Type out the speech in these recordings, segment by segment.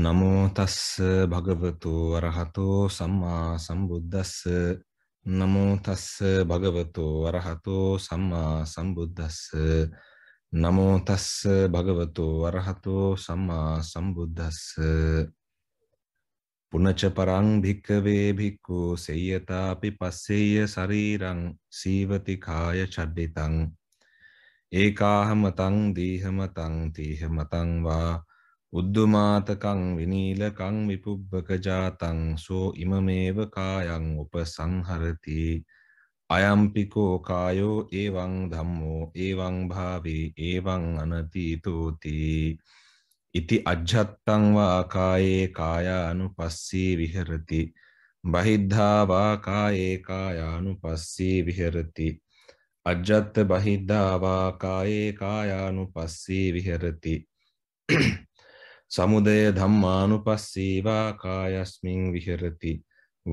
නමෝ තස්ස භගවතු වරහතෝ සම්මා සම්බුද්දස්ස නමෝ තස්ස භගවතු වරහතෝ සම්මා සම්බුද්දස්ස නමෝ තස්ස භගවතු වරහතෝ සම්මා සම්බුද්දස්ස පුනච පරං භික්කවේ භික්ඛු සේයතාපි පස්සේය ශරීරං සීවති කාය චඩ්ඩිතං ඒකාහමතං දීහමතං තීහමතං වා උද්දුමාතකං විනීලකං විපුබ්බක ජාතං සෝ ඉමමේව කායං උපසංහරති අයම්පිකෝ කායෝ ඒවං ධම්මෝ ඒවං භාවේ ඒවං අනතීතෝති ඉති අජ්ජත්තං වා කායේ කායානුපස්සී විහෙරති බහිද්ධා වා කායේ කායානුපස්සී විහෙරති අජ්ජත් බහිද්ධා වා කායේ කායානුපස්සී විහෙරති සමුදය ධම්මානුපස්සීවා කායස්මින් විහෙරති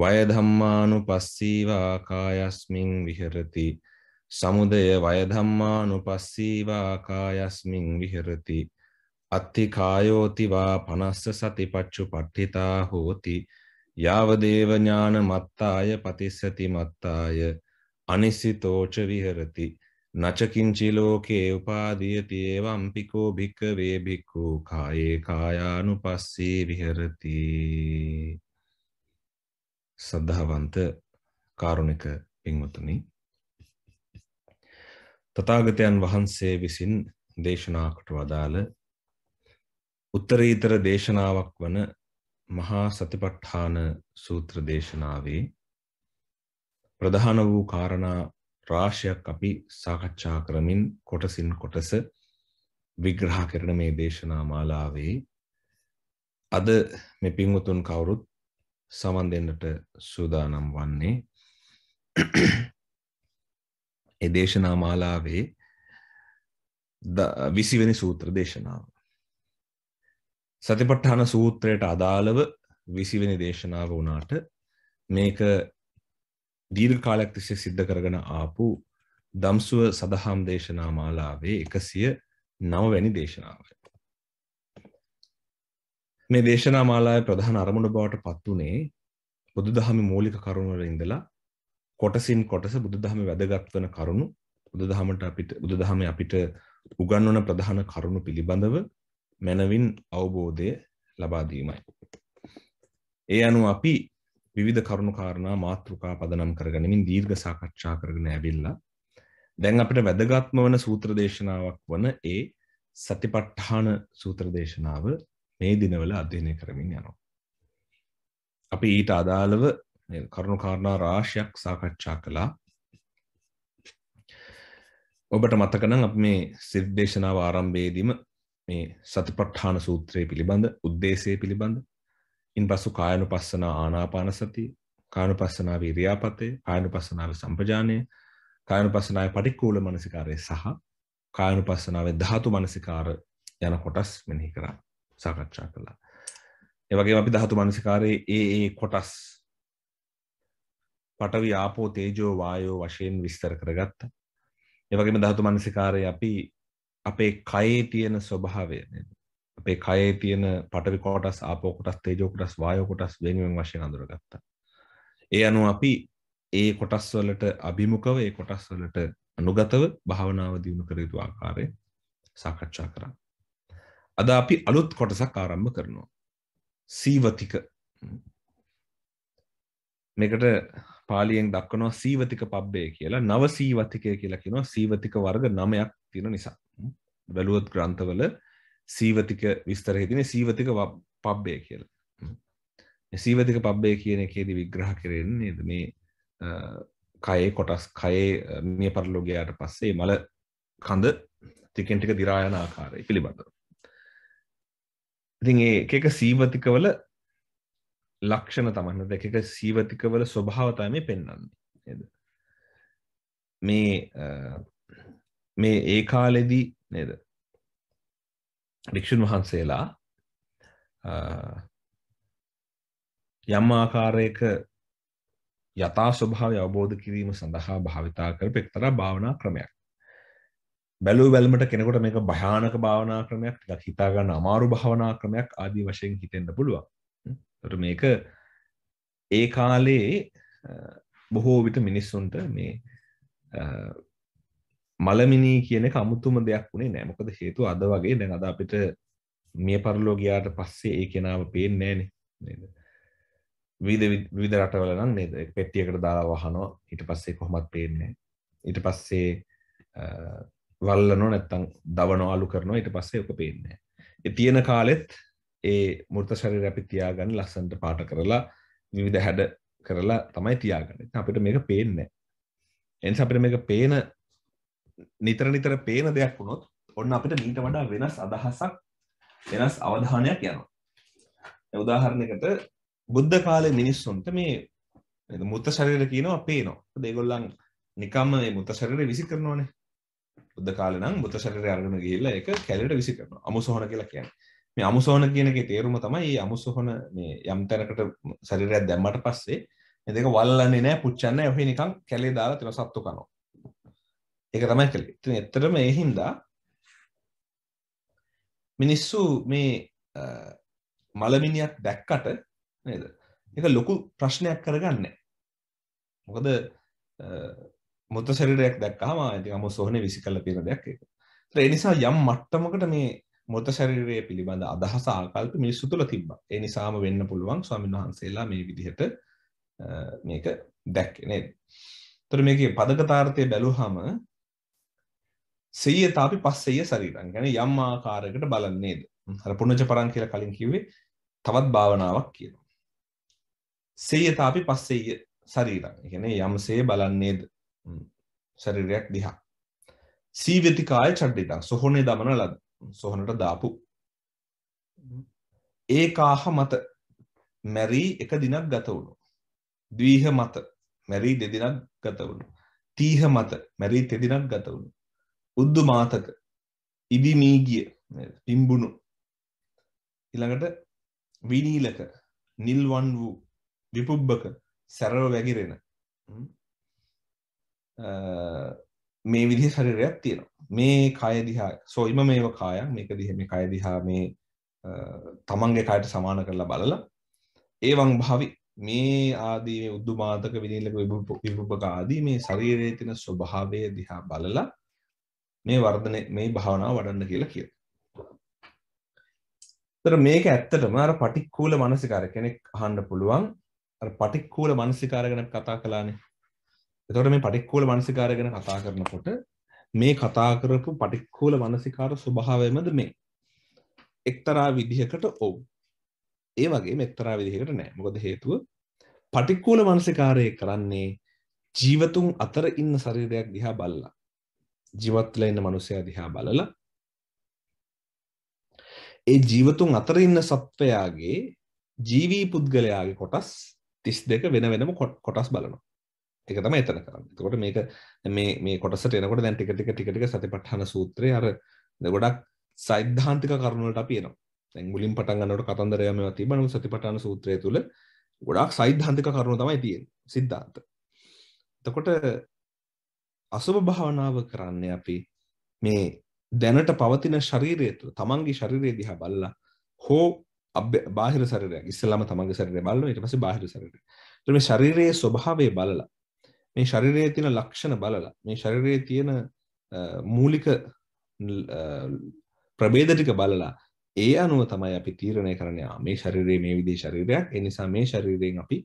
වය ධම්මානුපස්සීවා කායස්මින් විහෙරති සමුදය වය ධම්මානුපස්සීවා කායස්මින් විහෙරති අත්ති කායෝතිවා පනස්ස සතිපච්චු පට්ඨිතා හෝති යාව දේව ඥාන මත්තාය පතිස්සති මත්තාය අනිසිතෝච විහෙරති නචකින්චි ලෝකේ උපාදීයති එවම්පිකෝ භික්කවේ භික්ඛු කායේ කායානුපස්සී විහෙරති සද්ධාවන්ත කාරුණික පින්වතුනි තථාගතයන් වහන්සේ විසින් දේශනා කොට වදාළ උත්තරීතර දේශනාවක් වන මහා සතිපට්ඨාන සූත්‍ර දේශනාවේ ප්‍රධාන වූ කාරණා රාශියක් අපි සාකච්ඡා කරමින් කොටසින් කොටස විග්‍රහ කරන මේ දේශනා මාලාවේ අද මේ පින්වතුන් කවුරුත් සමන් දෙන්නට සූදානම් වන්නේ ඒ දේශනා මාලාවේ 20 වෙනි සූත්‍ර දේශනාව. සතිපට්ඨාන සූත්‍රයට අදාළව 20 වෙනි දේශනාව වුණාට මේක දීර්ඝ කාලයක් තිස්සේ සිද්ධ කරගෙන ආපු දම්සුව සදහම් දේශනා මාලාවේ එකසිය නවවැනි දේශනාව. මේ දේශනා මාලාය ප්‍රධාන අරමුණ බවට පත් වනේ බුදු දහම මූලික කරුණුවල ඉඳලා කොටසින් කොටස බුදු දහම වැදගත්වන කරුණු බුදු දහමට අපිට බුදු දහම අපිට උගන්වන ප්‍රධාන කරුණු පිළිබඳව මැනවින් අවබෝධය ලබාදීමයි. ඒ අනුව අපි විධ කරුණු කාරණා මාතෘකා පදනම් කරගනිමින් දීර්ඝ සාකච්ඡා කරගෙන ඇවිල්ලා දැන් අපිට වැදගත්ම වන සූත්‍ර දේශනාවක් වන ඒ සතිපට්ඨාන සූත්‍ර දේශනාව මේ දිනවල අධ්‍යයනය කරමින් යනවා. අපි ඊට අදාළව කරුණු කාරණා රාශියක් සාකච්ඡා කළා. ඔබට මතක නම් අපි මේ සිද්දේශනාව ආරම්භයේදීම මේ සතිපට්ඨාන සූත්‍රය පිළිබඳ, උද්දේශය පිළිබඳ, ඉන් පසු කායනු පස්සන ආනාපාන සති කායනු පස්සනාව ඉරියාපතේ කායනු පස්සනාව සම්පජානය කායනු පස්සනාව පටික්කූල මනසිකාරය සහ කායනු පස්සනාවේ ධාතු මනසිකාර යන කොටස් මෙනෙහි කරා සාකච්ඡා කළා. ඒවගේ අපි ධාතු මනසිකාරයේ ඒ ඒ කොටස් පටවි ආපෝ තේජෝ වායෝ වශයෙන් විස්තර කරගත්ත. ඒවගේම ධාතු මනසිකාරය අපි අපේ කයේ තියෙන ස්වභාවය අපේ කයේ තියෙන පටවි කොටස් ආපෝ කොටස් තේජෝ කොටස් වායෝ කොටස් වෙනුවෙන් වශයෙන් අඳුරගත්තා. ඒ අනුව අපි ඒ කොටස් වලට අභිමුඛව ඒ කොටස් වලට අනුගතව භාවනාව දියුණු කර යුතු ආකාරය සාකච්ඡා කරා. අද අපි අලුත් කොටසක් ආරම්භ කරනවා. සීවතික මේකට පාලියෙන් දක්වනවා සීවතික පබ්බේ කියලා නව සීවතිකය කියලා කියෙනවා සීවතික වර්ග නමයක් තියෙන නිසා. බැලුවොත් ග්‍රන්ථවල සීවතික විස්තර හිතින සීවතික පබ්බය කියල සීවතික පබ්බය කියන එකේද විග්‍රහ කරෙන්නේ නද මේ කයේ කොටස් කයේ මිය පරලෝගයාට පස්සේ මල කඳ තිකෙන්ටික දිරායන ආකාරය පිළිබඳව. ඉතින් ඒ එක සීවතිකවල ලක්ෂණ තමන්න දෙක සීවතිකවල ස්වභාවතය මේ පෙන්න්නන්නේ නද මේ මේ ඒ කාලෙදී නේද භික්‍ෂූන් වහන්සේලා යම් ආකාරයක යථා ස්වභාවය අවබෝධ කිරීම සඳහා භාවිතා කරපු එක්තරා භාවනා ක්‍රමයක්. බැලූ බැලමට කෙනෙකුට මේක භයානක භාවනා ක්‍රමයක් ටිකක් හිතා ගන්න අමාරු භාවනා ක්‍රමයක් ආදී වශයෙන් හිතෙන්න පුළුවන්. ඒතර මේක ඒ කාලේ බොහෝ විට මිනිස්සුන්ට මේ මලමිනී කියන කමුතුම දෙයක් වුණේ නෑ මොකද හේතු අද වගේ දැන් අද අපිට මිය පරලෝගයාට පස්සේ ඒ කෙනාව පේෙන් නෑන නේද විද විධ රටවල නම් නේද පෙට්ටියකට දාලා වහනෝ ඊට පස්සේ කොහොමත් පේන්නේ ඊට පස්සේ වල්ලනො නැත්තං දවනෝ අලු කරනවා ඊට පස්සේ ඔක පේන්නේ තියෙන කාලෙත් ඒ මුෘත ශරි රැපි තියාගන්න ලස්සන්ට පාට කරලා විවිධ හැඩ කරලා තමයි තියාගන්න අපිට මේක පේන්න එන්ස අපිට මේක පේන නිතර නිතර පේන දෙයක් වුණොත් ඔන්න අපිට මීට වඩා වෙනස් අදහසක් වෙනස් අවධානයක් යනවා උදාහරණයකට බුද්ධ කාලය මිනිස්සුන්ට මේ මුත්ත ශරීර කියනවා පේනවා දෙගොල්ලන් නිකම්ම මේ මුත්ත ශරීරය විසි කරනවානේ බුද්ධ කාලේ නම් මුත්ත ශරීරය අරගෙන ගිහිල්ලා ඒක කැලේට විසි කරනවා අමුසොහන කියලා කියන්නේ මේ අමුසොහන කියන එකේ තේරුම තමයි මේ අමුසොහන මේ යම් තැනකට ශරීරයක් දැම්මට පස්සේ මේ දෙක වල්ලන්නේ නැහැ පුච්චන්නේ නැහැ ඔහේ නිකන් කැලේ දාලා තියෙන සත්තු කනවා ඒක තමයි කළේ ඉතින් ඇත්තටම ඒ හින්දා මිනිස්සු මේ මලමිනියක් දැක්කට නේද ඒක ලොකු ප්‍රශ්නයක් කරගන්නේ මොකද මුත ශරීරයක් දැක්කහම ඉතින් අමු සොහනේ විසි කළ තියෙන දෙයක් ඒක. ඒ නිසා යම් මට්ටමකට මේ මුත ශරීරය පිළිබඳ අදහස ආකල්ප මිනිස්සු තුළ තිබ්බා. ඒ නිසාම වෙන්න පුළුවන් ස්වාමීන් වහන්සේලා මේ විදිහට මේක දැක්කේ නේද? ඒතර මේකේ පදකතාර්ථය බැලුවාම සීය තාපි පස්සෙය ශරීරං කියන්නේ යම් ආකාරයකට බලන්නේද අර පුණජ පරං කියලා කලින් කිව්වේ තවත් භාවනාවක් කියනවා සීය තාපි පස්සෙය ශරීරං කියන්නේ යම්සේ බලන්නේද ශරීරයක් දිහා සීවිති කාය චඩ්ඩිතං සොහොනේ දමන ලද සොහනට දාපු ඒකාහ මත මැරී එක දිනක් ගත වුණු ද්වීහ මත මැරී දෙදිනක් ගත වුණු තීහ මත මැරී තෙදිනක් ගත වුණු උද්දු මාතක ඉදි මීගිය පිම්බුණු ඉළඟට විනීලක නිල්වන් වූ විපුබ්බක සැරව වැගිරෙන මේ විදි ශරිරයක් තියෙනවා මේ කයදිහා සොයිම මේව කායක් මේක දිහ මේ කයදිහා මේ තමන්ගේ කායට සමාන කරලා බලලා ඒවං භාවි මේ ආදී උද්දු මාතක විනිලක විපුප්පක ආදී මේ ශරීරයේ තියෙන ස්වභාවය දිහා බලලා මේ වර්ධනය මේ භාවනාව වඩන්න කියලා කියනවා. තර මේක ඇත්තටම අර පටික්කූල මනසිකාර කෙනෙක් අහන්න පුළුවන් අර පටික්කූල මනසිකාර ගැන කතා කළානේ. එතකොට මේ පටික්කූල මනසිකාර ගැන කතා කරනකොට මේ කතා කරපු පටික්කූල මනසිකාර ස්වභාවයමද මේ. එක්තරා විදිහකට ඔව්. ඒ වගේ එක්තරා විදිහකට නෑ. මොකද හේතුව පටික්කූල මනසිකාරය කරන්නේ ජීවතුන් අතර ඉන්න ශරීරයක් දිහා බල්ලා. ජීවත් වෙලා ඉන්න මිනිස්සයා දිහා බලලා ඒ ජීවතුන් අතර ඉන්න සත්වයාගේ ජීවී පුද්ගලයාගේ කොටස් 32 වෙන වෙනම කොටස් බලනවා. ඒක තමයි එතන කරන්නේ. එතකොට මේක මේ මේ කොටසට එනකොට දැන් ටික ටික ටික ටික සතිපට්ඨාන සූත්‍රයේ අර ගොඩක් සයිද්ධාන්තික කරුණු වලට අපි එනවා. දැන් මුලින් පටන් ගන්නකොට කතන්දරය මේවා තිබ්බා නමුත් සතිපට්ඨාන සූත්‍රය තුල ගොඩක් සයිද්ධාන්තික කරුණු තමයි තියෙන්නේ. සිද්ධාන්ත. එතකොට අසුභ භාවනාව කරන්නේ අපි මේ දැනට පවතින ශරීරය තුළ තමන්ගේ ශරීරය දිහා බලලා හෝ බාහිර ශරීරයක් ඉස්සෙල්ලාම තමන්ගේ ශරීරය බලනවා ඊට පස්සේ බාහිර ශරීරය. එතකොට මේ ශරීරයේ ස්වභාවය බලලා මේ ශරීරයේ තියෙන ලක්ෂණ බලලා මේ ශරීරයේ තියෙන මූලික ප්‍රභේද ටික බලලා ඒ අනුව තමයි අපි තීරණය කරන්නේ මේ ශරීරයේ මේ විදිහේ ශරීරයක් ඒ නිසා මේ ශරීරයෙන් අපි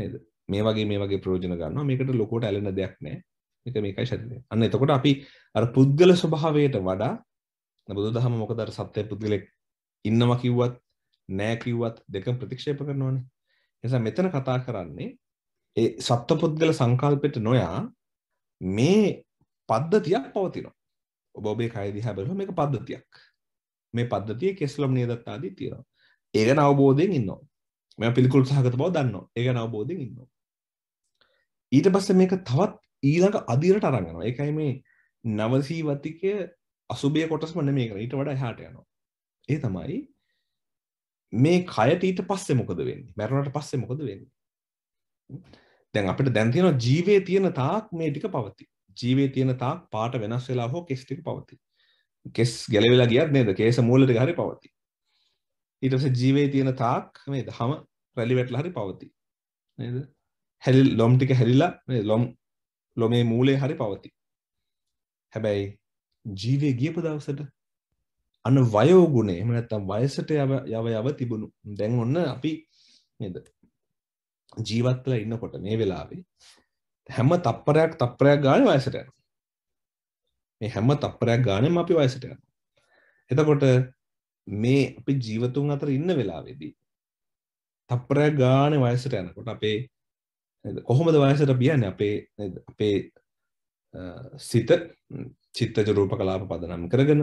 නේද මේ වගේ මේ වගේ ප්‍රයෝජන ගන්නවා මේකට ලොකෝට ඇලෙන දෙයක් නැහැ එක මේකයි ශරීරය අන්න එතකොට අපි අර පුද්ගල ස්වභාවයට වඩා බුදු දහම මොකද අර සත්‍ය පුද්ගලෙක් ඉන්නවා කිව්වත් නෑ කිව්වත් දෙකම ප්‍රතික්ෂේප කරනවානේ නිසා මෙතන කතා කරන්නේ ඒ සත්ව පුද්ගල සංකල්පයට නොයා මේ පද්ධතියක් පවතිනවා ඔබ ඔබේ කය දිහා බලුවම මේක පද්ධතියක් මේ පද්ධතිය කෙස්ලොම් නියදත් ආදී තියෙනවා ඒක අවබෝධයෙන් ඉන්නවා මම පිළිකුල් සහගත බව දන්නවා ඒක අවබෝධයෙන් ඉන්නවා ඊට පස්සේ මේක තවත් ඊළඟ අදිරට අරගන්න එකයි මේ නවසී වතිකය අසුබය කොටස් මන මේක ඊට වඩා හාට යනවා ඒ තමයි මේ කයට ඊට පස්සේ මොකද වෙන්නේ මැරුණට පස්සේ මොකද වෙන්නේ දැන් අපිට දැන් තියෙනවා ජීවේ තියෙන තාක් මේ ටික පවතී ජීවේ තියෙන තාක් පාට වෙනස් වෙලා හෝ කෙස් ටික පවතී කෙස් ගැලවෙලා ගියත් නේද කේස මූලට හරි පවතී ඊට පස්සේ ජීවේ තියෙන තාක් මේ දහම රැලි වැටලා හරි පවතී නේද හැලි ලොම් ටික හැලිලා මේ ලොම් ලොමේ මූලේ හරි පවති හැබැයි ජීවය ගියපු දවසට අන්න වයෝගුණේ එම නැත්තම් වයසට යව යව යව තිබුණු දැන් ඔන්න අපි නේද ජීවත්වල ඉන්නකොට මේ වෙලාවේ හැම තප්පරයක් තප්පරයක් ගාන වයසට යන මේ හැම තප්පරයක් ගානෙම අපි වයසට යන එතකොට මේ අපි ජීවතුන් අතර ඉන්න වෙලාවේදී තප්පරයක් ගාන වයසට යනකොට අපේ කොහොමද වයසට බියන්න අපේ අපේ සිත චිත්තජ රූප කලාප පදනම් කරගෙන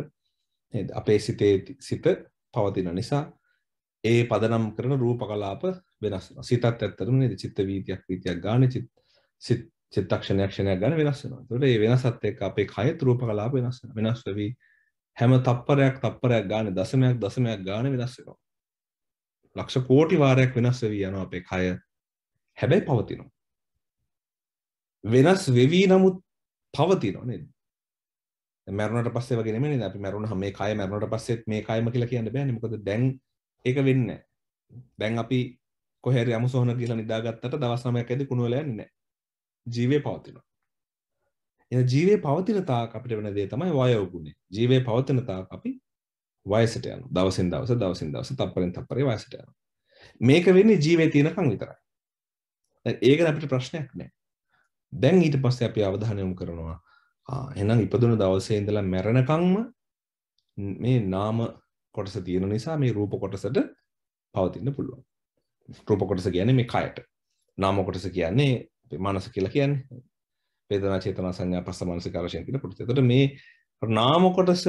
අපේ සිතේ සිත පවතින නිසා ඒ පදනම් කරන රූප කලාප වෙනස් සිතත් ඇත්තරම නේද චිත්ත වීතියක් වීතියක් ගානේ සිත් චිත්තක්ෂණයක්ෂණයක් ගන්න වෙනස් වෙනවා. ඒතකොට මේ වෙනසත් එක්ක අපේ කය රූප කලාප වෙනස් වෙනවා. වෙනස් වෙවි හැම තප්පරයක් තප්පරයක් ගානේ දශමයක් දශමයක් ගානේ වෙනස් වෙනවා. ලක්ෂ කෝටි වාරයක් වෙනස් වෙවි යනවා අපේ කය හැබැයි පවතිනවා. වෙනස් වෙවී නමුත් පවතිනවා නේද? මැරුණට පස්සේ වගේ නෙමෙයි නේද? අපි මැරුණා මේ කය මැරුණට පස්සෙත් මේ කයම කියලා කියන්න බෑනේ. මොකද දැන් ඒක වෙන්නේ දැන් අපි කොහෙරි අමුසොහන කියලා නිදාගත්තට දවස් 9ක් ඇද්දි කුණු වෙලා යන්නේ නැහැ. ජීවේ පවතිනවා. එන ජීවේ පවතින තාක් අපිට වෙන දේ තමයි වායව ගුණය. ජීවේ පවතින තාක් අපි වයසට යනවා. දවසෙන් දවස දවසෙන් දවස තප්පරෙන් තප්පරේ වයසට යනවා. මේක වෙන්නේ ජීවේ තියෙනකන් විතරයි. දැන් ඒක අපිට ප්‍රශ්නයක් නෑ. දැන් ඊට පස්සේ අපි අවධානය යොමු කරනවා එහෙනම් ඉපදුන දවසේ ඉඳලා මැරෙනකම්ම මේ නාම කොටස තියෙන නිසා මේ රූප කොටසට පවතින්න පුළුවන්. රූප කොටස කියන්නේ මේ කයට. නාම කොටස කියන්නේ අපේ මනස කියලා කියන්නේ. වේදනා චේතනා සංඥා පස්ස මනසික වශයෙන් කියන පුරුත. එතකොට මේ නාම කොටස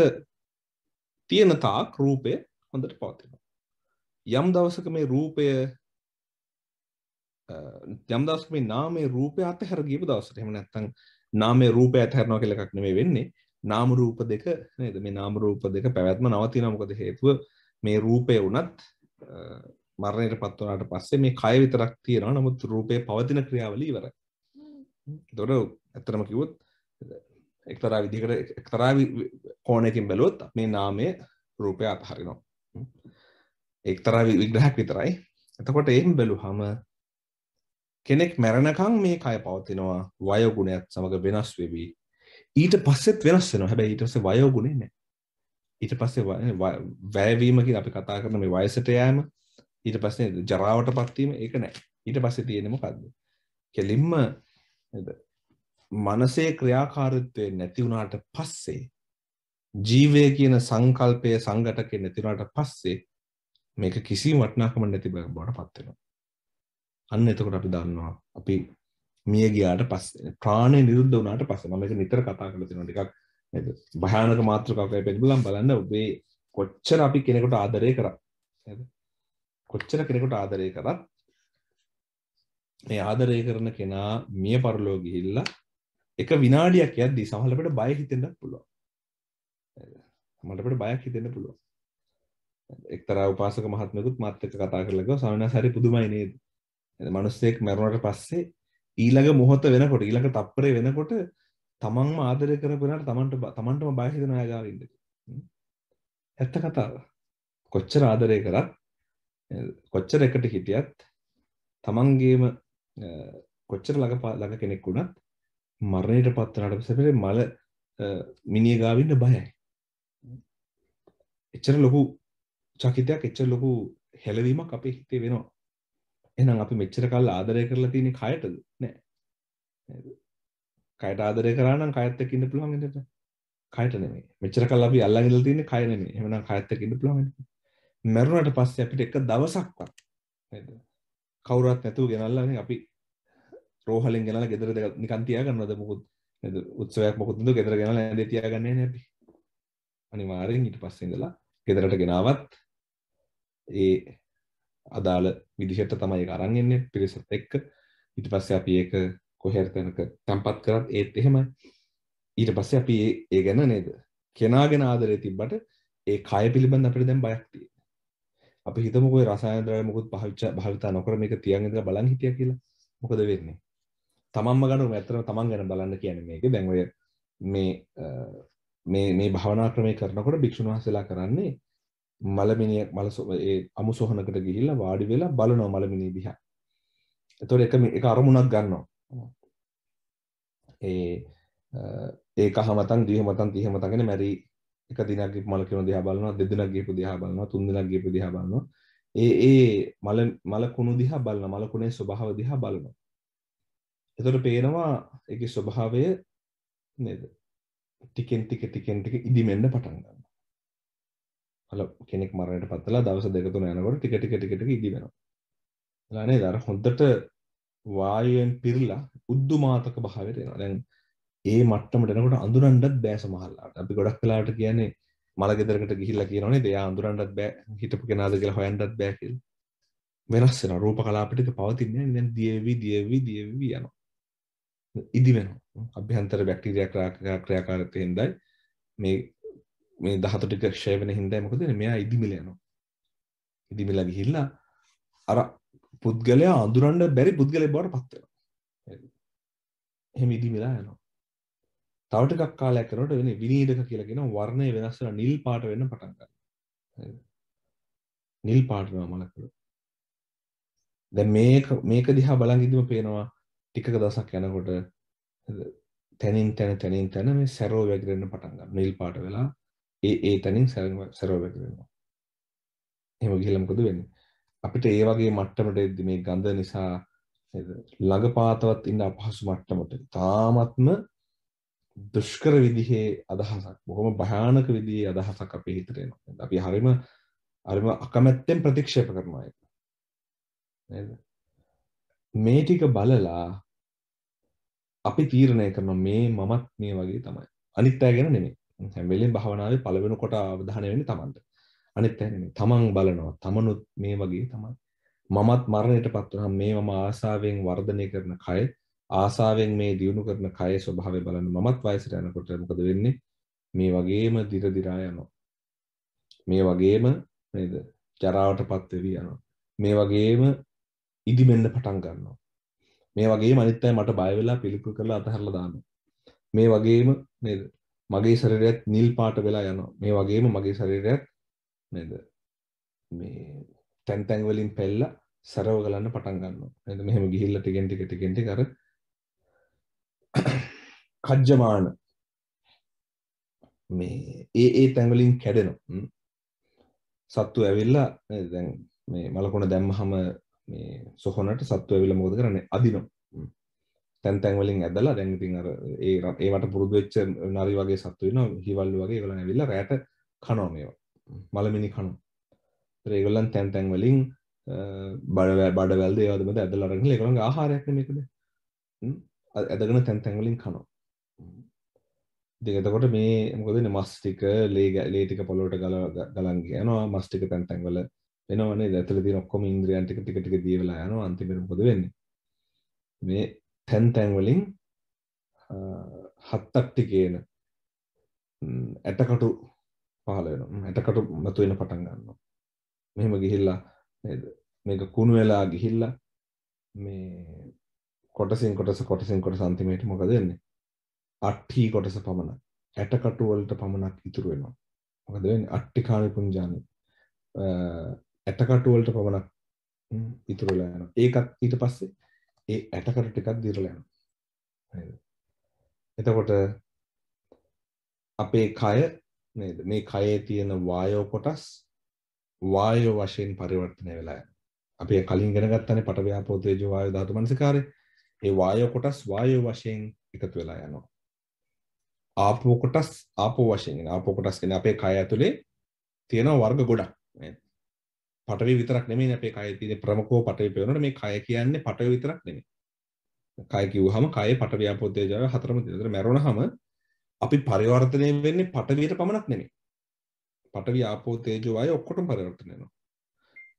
තියෙන තාක් රූපය හොඳට පවතිනවා. යම් දවසක මේ රූපය යම් දවසක මේ නාමයේ රූපය අතහැර ගියපු දවසට එහෙම නැත්නම් නාමයේ රූපය අතහැරනවා කියලා එකක් නෙමෙයි වෙන්නේ නාම රූප දෙක නේද මේ නාම රූප දෙක පැවැත්ම නවතිනවා මොකද හේතුව මේ රූපය වුණත් මරණයට පත් වුණාට පස්සේ මේ කය විතරක් තියෙනවා නමුත් රූපය පවතින ක්‍රියාවලිය ඉවරයි. එතකොට ඇත්තටම කිව්වොත් එක්තරා විදිහකට එක්තරා කෝණයකින් බැලුවොත් මේ නාමය රූපය අතහරිනවා. එක්තරා විග්‍රහයක් විතරයි. එතකොට එහෙම බැලුවහම කෙනෙක් මැරණකං මේ කය පවතිනවා වයෝගුණයක් සමඟ වෙනස් වෙවී ඊට පස්සෙත් වෙනස් වෙනවා හැබැයි ඊට පස්සේ වයෝගුණේ නැහැ ඊට පස්සේ වැයවීම කියලා අපි කතා කරන මේ වයසට යෑම ඊට පස්සේ ජරාවට පත්වීම ඒක නැහැ ඊට පස්සේ තියෙන්නේ මොකද්ද කෙලින්ම මනසේ ක්‍රියාකාරීත්වය නැති වුණාට පස්සේ ජීවය කියන සංකල්පය සංගටකය නැතිවුණාට පස්සේ මේක කිසි වටනාකම නැති බවට පත්වෙනවා අන්න එතකොට අපි දන්නවා අපි මිය ගියාට පස්සේ ප්‍රාණය නිරුද්ධ වුණාට පස්සේ මම මේක නිතර කතා කරලා තියෙනවා ටිකක් භයානක මාතෘකාවක් අපි බලන්න බලන්න ඔබේ කොච්චර අපි කෙනෙකුට ආදරය කරා නේද කොච්චර කෙනෙකුට ආදරය කරත් මේ ආදරය කරන කෙනා මිය පරලෝ ගිහිල්ලා එක විනාඩියක් යද්දී සමහර අපිට බය හිතෙන්නත් පුළුවන් මට අපිට බයක් හිතෙන්න පුළුවන් එක්තරා උපාසක මහත්මයෙකුත් මාත් එක්ක කතා කරලා ගියා ස්වාමීන් වහන්සේ හරි පුදුමයි නේද මනුස්සයෙක් මැරුණට පස්සේ ඊළඟ මොහොත වෙනකොට ඊළඟ තප්පරේ වෙනකොට තමන්ම ආදරය කරපෙනට තමන්ට තමන්ටම බයහිතන අයගාව ඉන්න ඇත්ත කතාව කොච්චර ආදරය කරත් කොච්චර එකට හිටියත් තමන්ගේම කොච්චර ළඟ ළඟ කෙනෙක් වුණත් මරණයට පත්වනට පසපේ මල මිනිිය ගාවින්න බයයි එච්චර ලොකු චකිතයක් එච්චර ලොකු හෙලවීමක් අපේ හිතේ වෙනවා එහෙනම් අපි මෙච්චර කල් ආදරය කරලා තියෙන්නේ කයටද? නෑ. නේද? කයට ආදරය කරා නම් කයත් එක්ක ඉන්න පුළුවන් නේද? කයට නෙමෙයි. මෙච්චර කල් අපි අල්ලන් ඉඳලා තියෙන්නේ කය නෙමෙයි. එහෙනම් කයත් එක්ක ඉන්න පුළුවන් නේද? මැරුණට පස්සේ අපිට එක දවසක්වත් නේද? කවුරුවත් නැතුව ගෙනල්ලා අපි රෝහලෙන් ගෙනල්ලා ගෙදර දෙක නිකන් තියාගන්නවද මොකද? නේද? උත්සවයක් මොකද නේද? ගෙදර ගෙනල්ලා ඇඳේ තියාගන්නේ නැහැ අපි. අනිවාර්යෙන් ඊට පස්සේ ඉඳලා ගෙදරට ගෙනාවත් ඒ අදාළ විදිහට තමයි එක අරන් එන්නේ පිරිසත් එක්ක ඊට පස්සේ අපි ඒක කොහෙර තැනක තැම්පත් කරත් ඒත් එහෙමයි ඊට පස්සේ අපි ඒ ගැන නේද කෙනාගෙන ආදරේ තිබ්බට ඒ කය පිළිබඳ අපිට දැන් බයක් තියෙනවා අපි හිතමුකෝ රසායන ද්‍රව්‍ය මොකුත් පාවිච්චි භාවිතා නොකර මේක තියන් ඉඳලා බලන් හිටියා කියලා මොකද වෙන්නේ තමන්ම ගන්න ඇත්තටම තමන් ගැන බලන්න කියන්නේ මේක දැන් ඔය මේ මේ මේ භාවනා ක්‍රමය කරනකොට භික්ෂුන් වහන්සේලා කරන්නේ මලමිනියක් මල ඒ අමු සොහනකට ගිහිල්ලා වාඩි වෙලා බලනවා මලමිනී දිහා. එතකොට එක එක අරමුණක් ගන්නවා. ඒ ඒක හමතන් දිහ මතන් තිහ මතන්ගෙන මැරි එක දිනක් ගිහපු මල කෙන දිහා බලනවා දෙදිනක් ගිහපු දිහා බලනවා තුන් දිනක් ගිහපු දිහා බලනවා. ඒ ඒ මල මල කුණු දිහා බලන මල කුණේ ස්වභාව දිහා බලනවා. එතකොට පේනවා ඒකේ ස්වභාවය නේද? ටිකෙන් ටික ටිකෙන් ටික ඉදිමෙන්න පටන් ගන්නවා. හල කෙනෙක් මරණයට පත්ලා දවස දෙකතුන යනකොට ටික ටික ටික ටික ඉදි වෙනවා ලානේ දර හොද්දට වායුවෙන් පිරලා උද්දුමාතක භාවයට එනවා දැන් ඒ මට්ටමට එනකොට අඳුරන්නත් බෑ සමහරලාට අපි ගොඩක් වෙලාට කියන්නේ මල ගෙදරකට ගිහිල්ලා කියනවනේ දෙයා අඳුරන්නත් බෑ හිටපු කෙනාද කියලා හොයන්නත් බෑ කියලා වෙනස් වෙනවා රූප කලාප ටික පවතින්නේ නැහැ දැන් දියවි දියවි දියවි යනවා ඉදි වෙනවා අභ්‍යන්තර බැක්ටීරියා ක්‍රියාකාරීත්වය හින්දායි මේ මේ දහතු ටික ක්ෂය වෙන හින්දා මොකද වෙන්නේ මෙයා ඉදිමිල යනවා ඉදිමිල ගිහිල්ලා අර පුද්ගලයා අඳුරන්න බැරි පුද්ගලයෙක් බවට පත් වෙනවා එහෙම ඉදිමිලා යනවා තව ටිකක් කාලයක් යනකොට වෙන්නේ විනීඩක කියලා කියන වර්ණය වෙනස් වෙලා නිල් පාට වෙන්න පටන් ගන්නවා නිල් පාට වෙනවා මලකළු දැන් මේක මේක දිහා බලන් ඉදීම පේනවා ටිකක දවසක් යනකොට තැනින් තැන තැනින් තැන මේ සැරෝ වැගිරෙන්න පටන් ගන්නවා නිල් පාට වෙලා ඒ ඒ තැනින් සැරම සැරෝබ කරනවා එම කියලමකද වෙන්න අපිට ඒ වගේ මට්ටමට එද්දි මේ ගඳ නිසා ළඟ පාතවත් ඉන්න අපහසු මට්ටමට තාමත්ම දුෂ්කර විදිහේ අදහසක් බොහොම භයානක විදිහේ අදහසක් අපේ හිතරෙනවා අපි හරිම අරිම අකමැත්තෙන් ප්‍රතික්ෂේප කරනවා එක නේද මේ ටික බලලා අපි තීරණය කරන මේ මමත් මේ වගේ තමයි අනිත් අය ගැන නෙමෙයි හැම්වෙලෙන් භාවනාවේ පළවෙන කොට අවධානය වෙන්නේ Tamanට. අනිත් තමන් බලනවා තමනුත් මේ වගේ තමයි. මමත් මරණයට පත් වුනහම මේ මම ආසාවෙන් වර්ධනය කරන කය ආසාවෙන් මේ දියුණු කරන කය ස්වභාවය බලන්න මමත් වයසට යනකොට මොකද වෙන්නේ? මේ වගේම දිර දිරා යනවා. මේ වගේම නේද? ජරාවටපත් වෙවි යනවා. මේ වගේම ඉදිමෙන්න පටන් ගන්නවා. මේ වගේ මනිත්තයි මට බයවෙලා පිළිකුල් කරලා අතහරලා දාන්න මේ වගේම නේද මගේ ශරීරයත් නිල් පාට වෙලා යනවා මේ වගේම මගේ ශරීරයත් නේද මේ තැන් තැන් වලින් පැල්ලා සරව ගලන්න පටන් ගන්නවා නේද මෙහෙම ගිහිල්ලා ටිකෙන් ටික ටිකෙන් ටික අර කජ්ජමාන මේ ඒ ඒ තැන් වලින් කැඩෙනවා සත්තු ඇවිල්ලා නේද දැන් මේ මලකොණ දැම්මහම මේ සොහොනට සත්තු ඇවිල්ලා මොකද කරන්නේ අදිනවා තැන් තැන් වලින් ඇදලා දැන් ඉතින් අර ඒ ඒවට පුරුදු වෙච්ච නරි වගේ සත්තු වෙනවා හිවල්ලු වගේ ඒගොල්ලන් ඇවිල්ලා රැට කනවා මේවා මලමිනි කනවා. ඒතර ඒගොල්ලන් තැන් තැන් වලින් බඩ බඩවැල්ද ඒවද මත ඇදලා අරගෙන ඒගොල්ලන්ගේ ආහාරයක් මේකද. ඇදගෙන තැන් තැන් වලින් කනවා. ඉතින් එතකොට මේ මොකද මේ මස් ටික ලේ ලේ ටික පොළොවට ගල ගලන් යනවා මස් ටික තැන් තැන් වල වෙනවනේ ඇතුලේ තියෙන ඔක්කොම ඉන්ද්‍රියන් ටික ටික ටික දිය වෙලා යනවා අන්තිමට මොකද වෙන්නේ? මේ තැන් තැන්වලින් හත්තක්ටිගේන ඇටකටු පහලන ඇටකටු මතුවෙන පටන් ගන්න මෙහෙම ගිහිල්ලා නේද මේක කුණු වෙලා ගිහිල්ල මේ කොටසින් කොටස කොටසින් කොට සන්තිමේට මොක දෙන්නේ අට්හි කොටස පමණ ඇටකටුවලට පමණක් ඉතුරු වෙනවා මොකද වෙන්නේ අට්ටිකාමි පුංජානි ඇටකටුවලට පමණක් ඉතුරුලා යනවා ඒකත් ඊට පස්සේ ඒ ඇටකරු ටිකක් දිරලා යනවා නේද එතකොට අපේ කය නේද මේ කයේ තියෙන වායෝ කොටස් වායෝ වශයෙන් පරිවර්තනය වෙලා යනවා අපි කලින් ඉගෙන ගත්තනේ පටව්‍යාපෝ තේජෝ වායෝ ධාතු මනසිකාරේ ඒ වායෝ කොටස් වායෝ වශයෙන් එකතු වෙලා යනවා ආපෝ කොටස් ආපෝ වශයෙන් ආපෝ කොටස් කියන්නේ අපේ කය ඇතුලේ තියෙන වර්ග ගොඩක් නේද පටවි විතරක් නෙමෙයි අපේ කය තියෙන ප්‍රමුඛව පටවි පෙවනට මේ කය කියන්නේ පටවි විතරක් නෙමෙයි. කය කිව්වහම කය පටවිය පොද්දේජාව හතරම තියෙනවා. ඒතර මැරුණහම අපි පරිවර්තනය වෙන්නේ පටවියට පමණක් නෙමෙයි. පටවි ආපෝ තේජෝ වායෝ ඔක්කොටම පරිවර්තනය වෙනවා.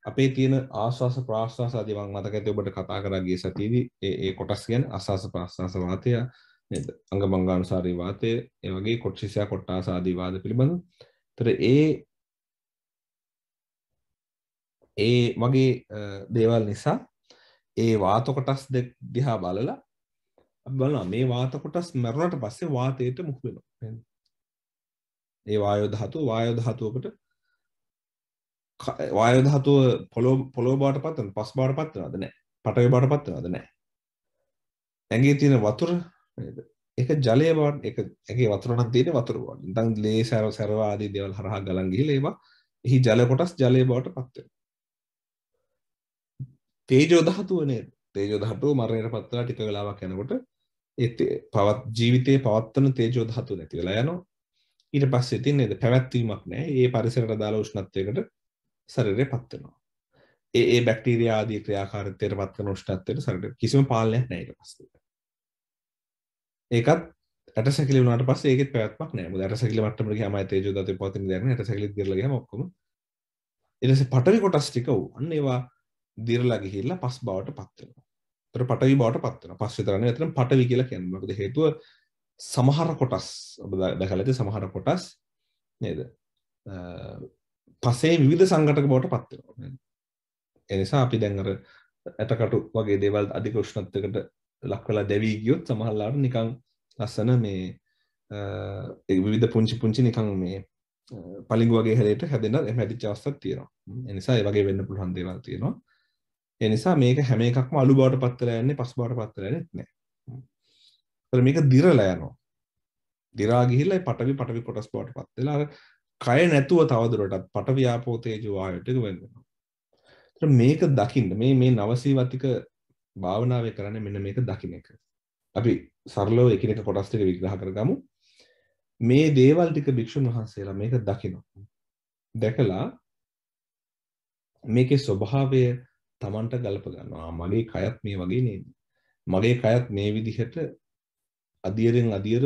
අපේ තියෙන ආශ්වාස ප්‍රාශ්වාස ආදී මම මතක ඇති ඔබට කතා කරා ගිය සතියේදී ඒ ඒ කොටස් කියන්නේ ආශ්වාස ප්‍රාශ්වාස වාතය නේද? අංග භංගානුසාරී වාතය ඒ වගේ කොටසියා කොටාස ආදී වාද පිළිබඳ. ඒතර ඒ ඒ වගේ දේවල් නිසා ඒ වාතකොටස් දිහා බලලා බලනවා මේ වාතකොටස් මැරුණට පස්සේ වාතයට මුහු වෙනවා ඒ වායෝ ධාතුව වායෝ ධාතුවකට වායෝ ධාතුව පොළොව පොළොව බවට පත් වෙනවා පස් බවට පත් වෙනවද නැහැ පටවි බවට පත් වෙනවද නැහැ ඇඟේ තියෙන වතුර නේද ඒක ජලය බවට ඒක ඇගේ වතුර නම් තියෙන්නේ වතුර බවට නිකන් ලේ සැර සැර ආදී දේවල් හරහා ගලන් ගිහිලා ඒවා එහි ජල කොටස් ජලය බවට පත් වෙනවා තේජෝ ධාතුව නේද? තේජෝ ධාතුව මරණයට පත් වෙලා ටික වෙලාවක් යනකොට ඒ පවත් ජීවිතයේ පවත්වන තේජෝ ධාතුව නැති වෙලා යනවා. ඊට පස්සේ තියෙන නේද පැවැත්වීමක් නැහැ. ඒ පරිසරයට අදාළ උෂ්ණත්වයකට ශරීරය පත් වෙනවා. ඒ ඒ බැක්ටීරියා ආදී ක්‍රියාකාරීත්වයට පත් කරන උෂ්ණත්වයට ශරීරය කිසිම පාලනයක් නැහැ ඊට පස්සේ. ඒකත් ඇටසැකිලි වුණාට පස්සේ ඒකෙත් පැවැත්මක් නැහැ. මොකද ඇටසැකිලි මට්ටමට ගියාම ආයේ තේජෝ ධාතුවේ පවතින දෙයක් නැහැ. ඇටසැකිලිත් දිරලා ගියාම ඔක්කොම ඊට පස්සේ පටවි කොටස් ටික වූ. අන්න ඒවා දිරලා ගිහිල්ලා පස් බවට පත් වෙනවා. ඒතර පටවි බවට පත් වෙනවා. පස් විතරනේ ඇත්තටම පටවි කියලා කියන්නේ. මොකද හේතුව සමහර කොටස් ඔබ දැකලා ඇති සමහර කොටස් නේද? පසේ විවිධ සංඝටක බවට පත් වෙනවා නේද? ඒ නිසා අපි දැන් අර ඇටකටු වගේ දේවල් අධික උෂ්ණත්වයකට ලක් වෙලා දැවි ගියොත් සමහරලාට නිකන් ලස්සන මේ ඒ විවිධ පුංචි පුංචි නිකන් මේ පලිගු වගේ හැලට හැදෙන හැදිච්ච අවස්ථක් තියෙනවා. ඒ නිසා ඒ වගේ වෙන්න පුළුවන් දේවල් තියෙනවා. ඒ නිසා මේක හැම එකක්ම අලු බවට පත් වෙලා යන්නේ පස් බවට පත් වෙලා යන්නේ නැහැ. ඒතර මේක දිරලා යනවා. දිරා ගිහිල්ලා පටවි පටවි කොටස් බවට පත් වෙලා කය නැතුව තවදුරටත් පටවි ආපෝ තේජෝ ආයතක වෙන්න වෙනවා. ඒතර මේක දකින්න මේ මේ නවසීවතික භාවනාවේ කරන්නේ මෙන්න මේක දකින්න එක. අපි සරලව එකිනෙක කොටස් ටික විග්‍රහ කරගමු. මේ දේවල් ටික භික්ෂුන් වහන්සේලා මේක දකිනවා. දැකලා මේකේ ස්වභාවය තමන්ට ගලප ගන්නවා මගේ කයත් මේ වගේ නේද මගේ කයත් මේ විදිහට අධියරෙන් අධියර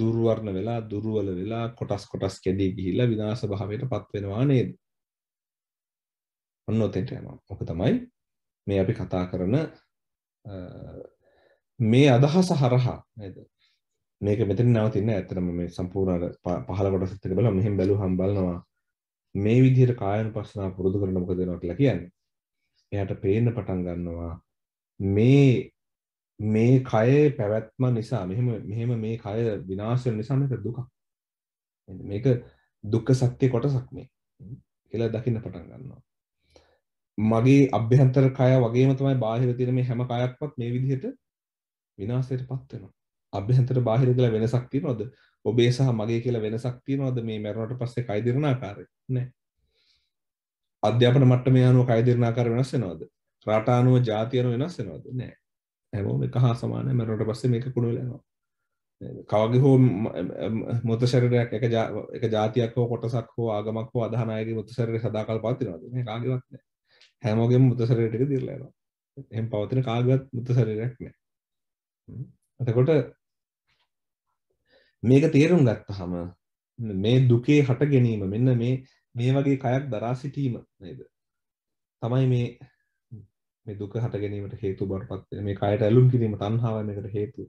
දුර්වර්ණ වෙලා දුර්වල වෙලා කොටස් කොටස් කැදී ගිහිල්ලා විනාශ භාවයට පත් වෙනවා නේද ඔන්න ඔතෙන්ට යනවා ඔක තමයි මේ අපි කතා කරන මේ අදහස හරහා නේද මේක මෙතන නවතින්න ඇත්තටම මේ සම්පූර්ණ පහල කොටසත් එක බලලා මෙහෙන් බැලුවහම බලනවා මේ විදිහට කායන පස්සනා පුරුදු කරන මොකද වෙනවා කියලා කියන්නේ එයාට පේන්න පටන් ගන්නවා මේ මේ කයේ පැවැත්ම නිසා මෙහෙම මෙහෙම මේ කය විනාශ වෙන නිසා මේක දුකක්. මේක දුක්ඛ සත්‍ය කොටසක් මේ කියලා දකින්න පටන් ගන්නවා. මගේ අභ්‍යන්තර කය වගේම තමයි බාහිර තියෙන මේ හැම කයක්වත් මේ විදිහට විනාශයටපත් වෙනවා. අභ්‍යන්තර බාහිර කියලා වෙනසක් තියනවද? ඔබේ සහ මගේ කියලා වෙනසක් තියනවද මේ මරණයට පස්සේ කය දිරන ආකාරය? නැහැ. අධ්‍යාපන මට්ටමේ අනුව කයිදිරණාකාර වෙනස් වෙනවද? රට අනුව ජාතිය අනුව වෙනස් වෙනවද? නෑ. හැමෝම එක හා සමානයි. මරණයට පස්සේ මේක කුණු වෙලා යනවා. කවගේ හෝ මුත ශරීරයක් එක එක ජාතියක් හෝ කොටසක් හෝ ආගමක් හෝ අදහන අයගේ මුත ශරීරය සදාකල් පවතිනවද? මේ කාගේවත් නෑ. හැමෝගෙම මුත ශරීර ටික දිරලා යනවා. එහෙම පවතින කාගේවත් මුත ශරීරයක් නෑ. එතකොට මේක තේරුම් ගත්තහම මේ දුකේ හට ගැනීම මෙන්න මේ මේ වගේ කයක් දරා සිටීම නේද තමයි මේ මේ දුක හට ගැනීමට හේතු බවට පත් මේ කයට ඇලුම් කිරීම තණ්හාව මේකට හේතු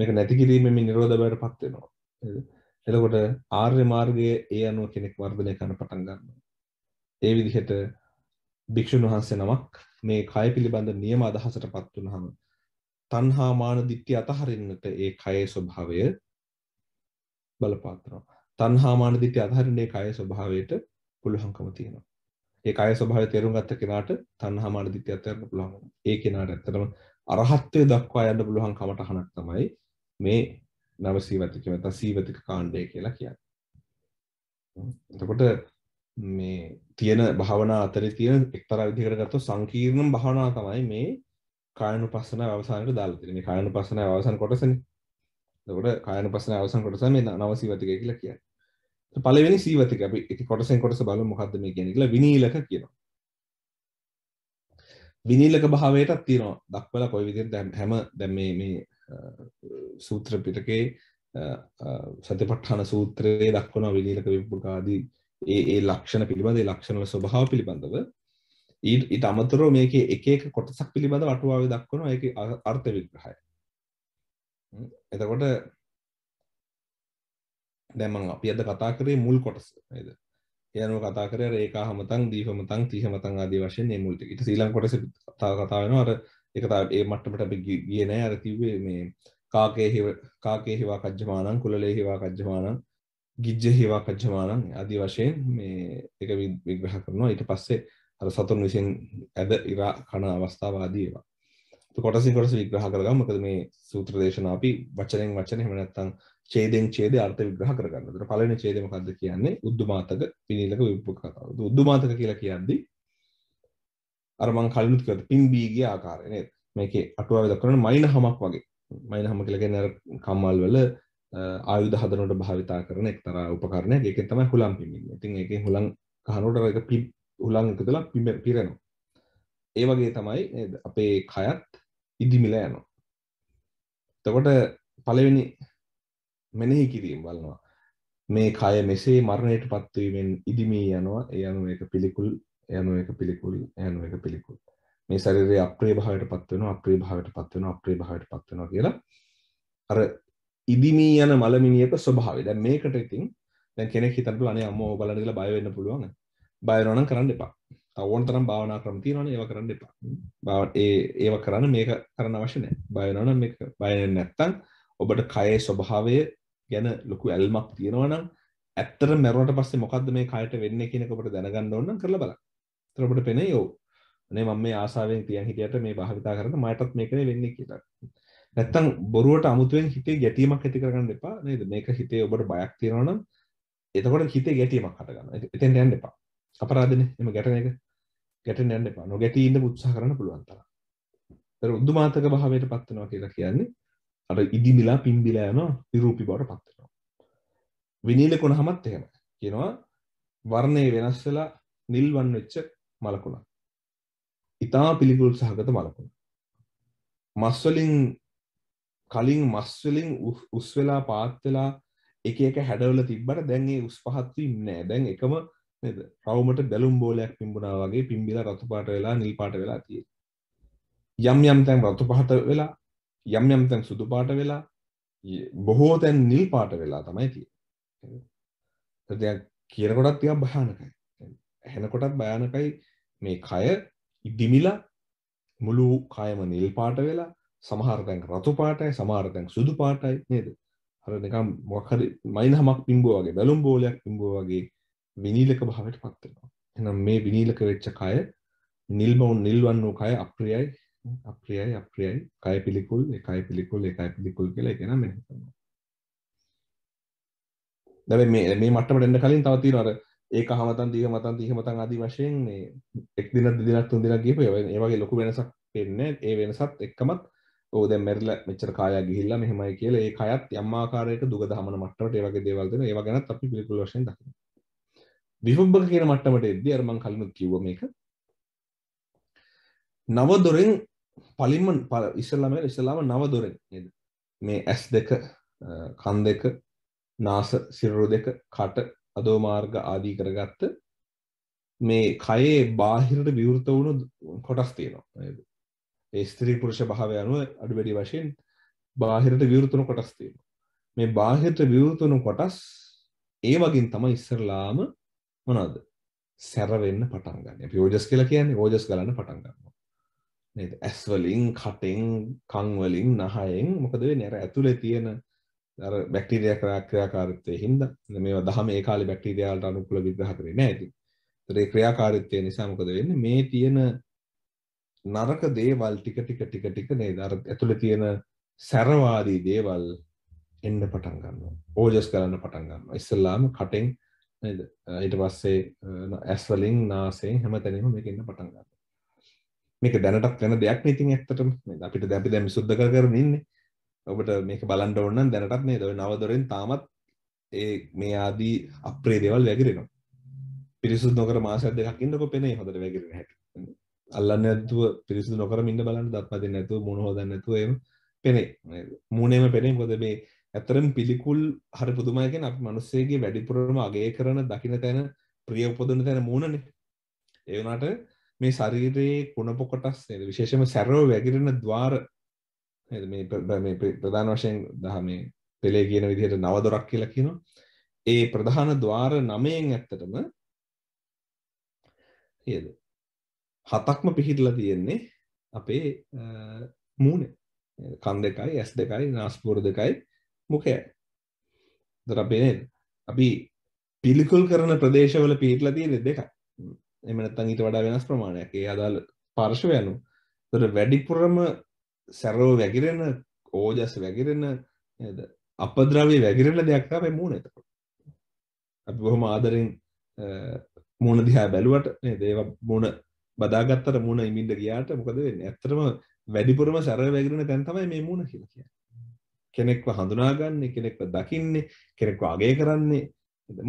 මේක නැති කිරීමෙන් මේ නිරෝධ බවට පත් වෙනවා නේද එතකොට ආර්ය මාර්ගයේ ඒ අනුව කෙනෙක් වර්ධනය කරන්න පටන් ගන්නවා ඒ විදිහට භික්ෂුන් වහන්සේ නමක් මේ කය පිළිබඳ නියම අදහසට පත් වුනහම තණ්හා මාන දිට්ඨිය අතහරින්නට ඒ කයේ ස්වභාවය බලපාත්‍රනවා තණ්හා මාන දිටි අධහරින්නේ කාය ස්වභාවයට පුළුවන්කම තියෙනවා. ඒ කාය ස්වභාවය තේරුම් ගත්ත කෙනාට තණ්හා මාන දිටි අධහරන්න පුළුවන්. ඒ කෙනාට ඇත්තටම අරහත්ත්වයට දක්වා යන්න පුළුවන් කමටහනක් තමයි මේ නව සීවතික නැත්නම් සීවතික කාණ්ඩය කියලා කියන්නේ. එතකොට මේ තියෙන භාවනා අතරේ තියෙන එක්තරා විදිහකට ගත්තොත් සංකීර්ණම භාවනාව තමයි මේ කායනුපස්සනාව අවසානයේ දාලා තියෙන්නේ. මේ කායනුපස්සනාව අවසන් කොටසනේ. එතකොට කායනුපස්සනාව අවසන් කොටස මේ නවසීවතික කියලා කියන්නේ. පලවෙනි සීවතික අපි එක කොටසෙන් කොටස බල මොහද මේ කියනෙකල විනීලක කියනවා විනිීලක භාවයටත් තියෙනවා දක්වල කොයි විදි දැම් හැම දැම මේ සූත්‍ර පිටකේ සතිපට්ඨාන සූත්‍රයේ දක්වන විනිීලක විපුකාදී ඒ ඒ ලක්ෂණ පිළිබඳ ලක්ෂණල ස්වභාව පිළිබඳව ඊට අමතරෝ මේක එකක කොටසක් පිළිබඳ වටුවාව දක්වනවා එක අර්ථ විග්‍රහය එතකොට දැමන් අපි අද කතා කරේ මුල් කොටස ද යනු කතා කර ඒකා හමතන් දීපමතන් තිහමතන් ආදී වශයෙන් මුල්ට ඉට සීලම් කොටස කතා කතාවෙන අර එකතා ඒ මට්ටමට අපි ගියන අර කිව්වේ මේ කාකේ කාකේ හිවා කජ්ජමානන් කුලලේ හිවා කජ්ජමානන් ගිජ්ජ හිවා කජ්ජමානන් අදී වශයෙන් මේ එක විග්‍රහ කරනවා ඊට පස්සේ අර සතුන් විසින් ඇද ඉරා කණ අවස්ථාවාදීවා කොටසින් කොටස විග්‍රහ කරගම් මකද මේ සූත්‍ර දේශනා අපි වචනෙන් වචන හෙමනැත්තන් ඡේදයෙන් ඡේදය අර්ථ විග්‍රහ කරගන්න. ඒතර පළවෙනි ඡේදය මොකද්ද කියන්නේ? උද්දුමාතක විනීලක විප්පක කතාව. උද්දුමාතක කියලා කියද්දී අර මං කලිනුත් කිව්වා පිම්බීගේ ආකාරය නේද? මේකේ අටුවාවේ දක්වන මයින හමක් වගේ. මයින හම කියලා කියන්නේ අර කම්මල් වල ආයුධ හදනකොට භාවිතා කරන එක්තරා උපකරණයක්. ඒකෙන් තමයි හුලම් පිම්බෙන්නේ. ඉතින් ඒකේ හුලම් ගහනකොට ඒක පිම් හුලම් එකදලා පිම් පිරෙනවා. ඒ වගේ තමයි නේද? අපේ කයත් ඉදිමිලා යනවා. එතකොට පළවෙනි මෙනෙහි කිරීම බලනවා මේ කය මෙසේ මරණයට පත්වීමෙන් ඉදිමී යනවා ඒ අනුව එක පිළිකුල් යනු එක පිළිකුල් යනු එක පිළිකුල් මේ ශරීරයේ අප්‍රිය භාවයට පත් වෙනවා අප්‍රිය භාවයට පත් වෙනවා අප්‍රිය භාවයට පත් වෙනවා කියලා අර ඉදිමී යන මලමිනියක ස්වභාවය දැන් මේකට ඉතින් දැන් කෙනෙක් හිතන්න පුළුවන් අනේ අම්මෝ බලන්න කියලා බය වෙන්න පුළුවන් බය වෙනවා නම් කරන්න එපා තව ඕන තරම් භාවනා ක්‍රම තියෙනවනේ ඒවා කරන්න එපා භාව ඒ ඒවා කරන්න මේක කරන්න අවශ්‍ය නැහැ බය වෙනවා නම් මේක බය වෙන්නේ නැත්නම් ඔබට කයේ ස්වභාවය ගැන ලොකු ඇල්මක් තියෙනවනම් ඇත්තර මැරවට පස්සේ මොකක්ද මේ කයට වෙන්න කියනකොට දැනගන්න ඕන කරලා බලන්න. එතකොට පෙනේ යෝ අනේ මම මේ ආසාවෙන් තියන් හිටියට මේ භාවිතා කරන මයටත් මේකනේ වෙන්නේ කියලා. නැත්තම් බොරුවට අමුතුවෙන් හිතේ ගැටීමක් ඇති කරගන්න එපා නේද? මේක හිතේ ඔබට බයක් තියෙනවා නම් එතකොට හිතේ ගැටීමක් හට ගන්න. එතෙන් යන්න එපා. අපරාධනේ එම ගැටන එක. ගැටෙන්න යන්න එපා. නොගැටී ඉන්න උත්සාහ කරන්න පුළුවන් තරම්. ඒතර උද්දුමාතක භාවයට පත් වෙනවා කියලා කියන්නේ අර ඉදිමිලා පිම්බිලෑම නිරූපි බවට පත්වෙනවා විනිල කොනහමත් එහෙම කියනවා වර්ණය වෙනස් වෙලා නිල්වන් වෙච්ච මලකුණ ඉතා පිළිකුල් සහගත මලකුණ මස්වලින් කලින් මස්වලින් උස්වෙලා පාත්වෙලා එක එක හැඩවල තිබ්බට දැන්ගේ උස් පහත්වීම් නෑ දැන් එකම නද රවමට දැලුම් බෝලයක් පිම්බුණා වගේ පිම්බිලා රතු පාට වෙලා නිල් පාට වෙලා තිය යම් යම් තැන් රතු පහත වෙලා යම් යම් තැන් සුදු පාට වෙලා බොහෝ තැන් නිල් පාට වෙලා තමයි තියෙන්නේ. දැන් කියන කොටත් ටිකක් භයානකයි. ඇහෙන කොටත් භයානකයි මේ කය ඉදිමිලා මුළු කයම නිල් පාට වෙලා සමහර තැන් රතු පාටයි සමහර තැන් සුදු පාටයි නේද? අර නිකන් මොකක් හරි මයින්හමක් පිම්බුවා වගේ බැලුම් බෝලයක් පිම්බුවා වගේ විනීලක භාවයට පත් වෙනවා. එහෙනම් මේ විනීලක වෙච්ච කය නිල්මවුන් නිල්වන් වූ කය අප්‍රියයි අප්‍රියයි අප්‍රියයි කය පිළිකුල් එකයි පිළිකුල් එකයි පිළිකුල් කියලා එක නම් මෙහෙම කරනවා. දැන් මේ මේ මට්ටමට එන්න කලින් තව තියෙනවා අර ඒක හමතන් දීහ මතන් දීහ මතන් ආදී වශයෙන් මේ එක් දිනක් දෙදිනක් තුන් දිනක් ගිහපු ඒ වගේ ලොකු වෙනසක් වෙන්නේ ඒ වෙනසත් එක්කමත් ඕ දැන් මැරිලා මෙච්චර කාලයක් ගිහිල්ලා මෙහෙමයි කියලා ඒ කයත් යම් ආකාරයක දුක දහමන මට්ටමට ඒ වගේ දේවල් දෙන ඒවා ගැනත් අපි පිළිකුල් වශයෙන් දකිනවා. විහුම්බක කියන මට්ටමට එද්දී අර මං කලිනුත් කිව්වා මේක නව දොරෙන් පලින්ම ඉස්සල්ලම ඉස්සලාම නවදොරෙන් නද මේ ඇස් දෙක කන් දෙක නාස සිරරු දෙක කට අදෝමාර්ග ආදී කරගත්ත මේ කයේ බාහිරට විවෘත වුණු කොටස් තියෙනවා නද ඒ ස්ත්‍රී පුරුෂ භාවය අනුව අඩු වැඩි වශයෙන් බාහිරට විවෘතුණු කොටස් තියෙනවා මේ බාහිරට විවෘතුණු කොටස් ඒ වගින් තමයි ඉස්සරලාම මොනවද සැරවෙන්න පටන් ගන්න අපි ඕජස් කියලා කියන්නේ ඕජස් ගලන්න පටන් ගන්නවා නේද ඇස්වලින් කටෙන් කංවලින් නහයෙන් මොකද වෙන්නේ අර ඇතුලේ තියෙන අර බැක්ටීරියා ක්‍රියාකාරීත්වය හින්දා මේවා දහම ඒ කාලේ බැක්ටීරියා වලට අනුකූල විග්‍රහ කරේ නෑ ඉතින්. ඒතර ඒ ක්‍රියාකාරීත්වය නිසා මොකද වෙන්නේ මේ තියෙන නරක දේවල් ටික ටික ටික ටික නේද අර ඇතුලේ තියෙන සැරවාදී දේවල් එන්න පටන් ගන්නවා. ඕජස් කරන්න පටන් ගන්නවා. ඉස්සල්ලාම කටෙන් නේද ඊට පස්සේ ඇස්වලින් නාසයෙන් හැමතැනම මේක එන්න පටන් ගන්නවා. මේක දැනටත් වෙන දෙයක් ඉතින් ඇත්තටම අපිට දැපි දැම සුද්ද කරන ඉන්නේ ඔබට මේක බලන්ඩ ඔන්නන් දැනටත් මේ දව නවදොරෙන් තාමත් ඒ මේ ආදී අප්‍රේ දෙවල් වැගරෙනවා පිරිසු නොකර මාසයක් දෙකක් ඉන්නක පෙනේ හොඳට වැගරෙන හැට අල්ලන්න ඇතුව පිරිසු නොකර ඉන්න බලන්න දත්පති නැතුව මුණ හොදන්න ඇතුවම පෙනේ මුණේම පෙනේ මොද මේ ඇතරම් පිළිකුල් හරි පුදුමයකෙන් අප මනුස්සේගේ වැඩිපුරම අගේ කරන දකින තැන ප්‍රිය උපදන තැන මූුණනේ ඒවනාට මේ ශරීරයේ කුණප කොටස් නේද විශේෂම සැරෝ වැගිරෙන ద్వාර නේද මේ මේ ප්‍රධාන වශයෙන් දහමේ පෙලේ කියන විදිහට නව දොරක් කියලා කියනවා ඒ ප්‍රධාන ద్వාර 9න් ඇත්තටම නේද හතක්ම පිහිටලා තියෙන්නේ අපේ මූණේ කන් දෙකයි ඇස් දෙකයි නාස්පුර දෙකයි මුඛයයි දර අපේ නේද අපි පිළිකුල් කරන ප්‍රදේශවල පිහිටලා තියෙන්නේ දෙකයි එමනත්තන් ඊට වඩා වෙනස් ප්‍රමාණයක් ඒ අදාළ පර්ශවයනු තොට වැඩිපුරම සැරෝ වැගිරෙන ඕජස් වැගිරෙන අපද්‍රවී වැගිරෙන දෙයක් අපේ මූුණ එතකොට අපි බොහොම ආදරෙන් මූුණ දිහා බැලුවට දේව මූුණ බදාගත්තර මුණ ඉමින්ට ගියාට මොකද වෙන්න ඇත්තරම වැඩිපුරම සැර වැගරෙන තැන් තමයි මේ මූුණ කියල කිය කෙනෙක්ව හඳුනාගන්නේ කෙනෙක්ව දකින්නේ කෙනෙක්ව අගේ කරන්නේ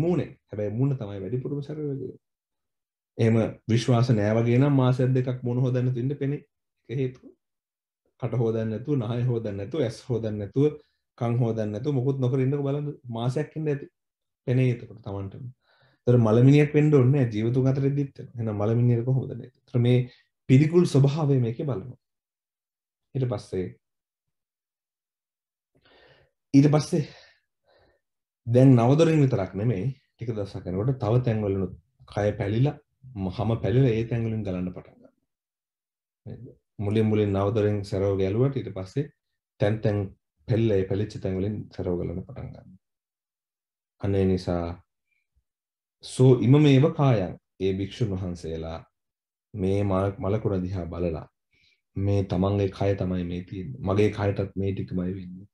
මූුණේ හැබැයි මුණ තමයි වැඩිපුරම සැර වැගරෙන එහම විශ්වාස නෑවගේ නම් මාසර දෙකක් මොන හෝදන්න තින්න පෙනෙ එක හේතු කට හෝදන්නතු නහය හෝදන්නතු ඇස් හෝදන්නතුව කං හෝදන්නතු මොකුත් නොකරන්න බලන්න මාසයක්කින්න ඇති පෙනේ ඒතකට තමන්ටම තර මළමිනියක් පෙන්ඩ ඔන්න ජීවතු අතර දිත් එන මළමිනියක හෝදන තර මේ පිරිකුල් ස්වභාවය මේක බලනවා ඊට පස්සේ ඊට පස්සේ දැන් නවදරින් විතරක් නෙමේ ටික දසකනකොට තව තැන්වලනු කය පැලිලා හම පැලිල ඒ තැංගලින් ගලන්න පටන්ගන්න මුලින් මුලින් නවදරින් සැරව ගැලුවට ඉට පස්සේ තැන් තැන් පෙල්ල ඒ පැලිච්ච තැංගලින් සැරව ගලන පටන්ගන්න අනේ නිසා සෝ ඉම මේව කායන් ඒ භික්‍ෂූන් වහන්සේලා මේ මලකුණ දිහා බලලා මේ තමන්ගේ කය තමයි මේ තියෙන් මගේ කයටත් මේ ටිකමයි වෙන්නේ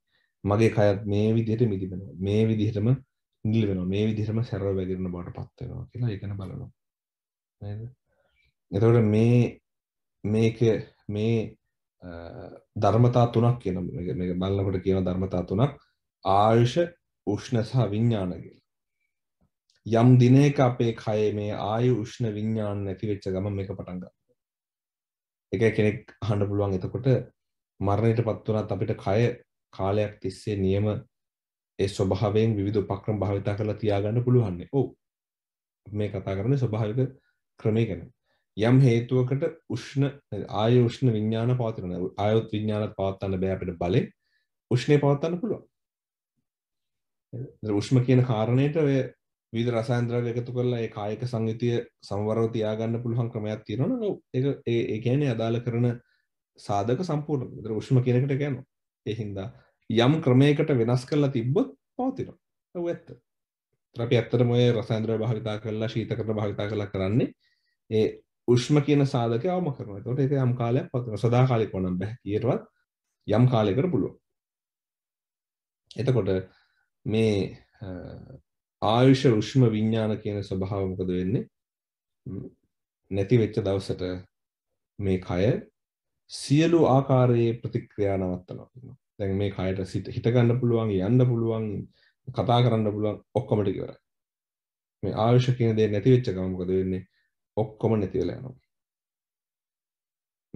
මගේ කයත් මේ විදිහට මිදිබෙනවා මේ විදිහටම නිල් වෙනවා මේ විදිහටම සැරව වැගරන බවට පත්වෙනවා කියලා එකන බලනවා එතකට මේ මේක මේ ධර්මතා තුනක් කියන මේ බලන්නකොට කියන ධර්මතා තුනක් ආයුෂ උෂ්ණ සහ විඤ්ඥාන කියලා යම් දිනයක අපේ කය මේ ආයු උෂ්ණ විඤ්ඥාන නැති වෙච්ච ගම මේක පටන්ග එක කෙනෙක් හඬ පුළුවන් එතකොට මරණයට පත්වනත් අපිට කය කාලයක් තිස්සේ නියම ඒ ස්වභාවයෙන් විධ පක්‍රම් භාවිතා කරලා තියාගන්න පුළුවන්නේ ඕ මේ කතා කරන ස්වභාවික ක්‍රමය ගැන යම් හේතුවකට උෂ්ණ ආය උෂ්ණ විඤ්ඥාන පාතරන අයුත් විඤ්ඥානත් පවත්තන්න බෑපිට බලේ උෂ්ණය පවත්තන්න පුළුවන් උෂ්ම කියන කාරණයට විද රසාන්ද්‍රව එකතු කරලා ඒ කායක සංගතිය සම්වරව තියාගන්න පුළුවන් ක්‍රමයක් තියෙනවා නෝ ඒ කියන්නේ අදාළ කරන සාධක සම්පූර්ණ උෂ්ම කියනකට ගැන එහින්දා යම් ක්‍රමයකට වෙනස් කරලා තිබ්බොත් පවතිනවා ඇත්ත අපි ඇත්තටම ඔය රසායන ද්‍රව්‍ය භාවිතා කරලා ශීතකරණ භාවිතා කරලා කරන්නේ ඒ උෂ්ම කියන සාධකය අවම කරනවා. ඒකට ඒක යම් කාලයක් පවතිනවා. සදාකාලිකව නම් බෑ කීයටවත් යම් කාලයකට පුළුවන්. එතකොට මේ ආයුෂ උෂ්ම විඥාන කියන ස්වභාව මොකද වෙන්නේ? නැති වෙච්ච දවසට මේ කය සියලු ආකාරයේ ප්‍රතික්‍රියා නවත්තනවා කියනවා. දැන් මේ කයට හිත ගන්න පුළුවන්, යන්න පුළුවන්, කතා කරන්න පුළුවන් ඔක්කොම ටික ඉවරයි. මේ ආයුෂ කියන දේ නැති වෙච්ච ගමන් මොකද වෙන්නේ? ඔක්කොම නැති වෙලා යනවා.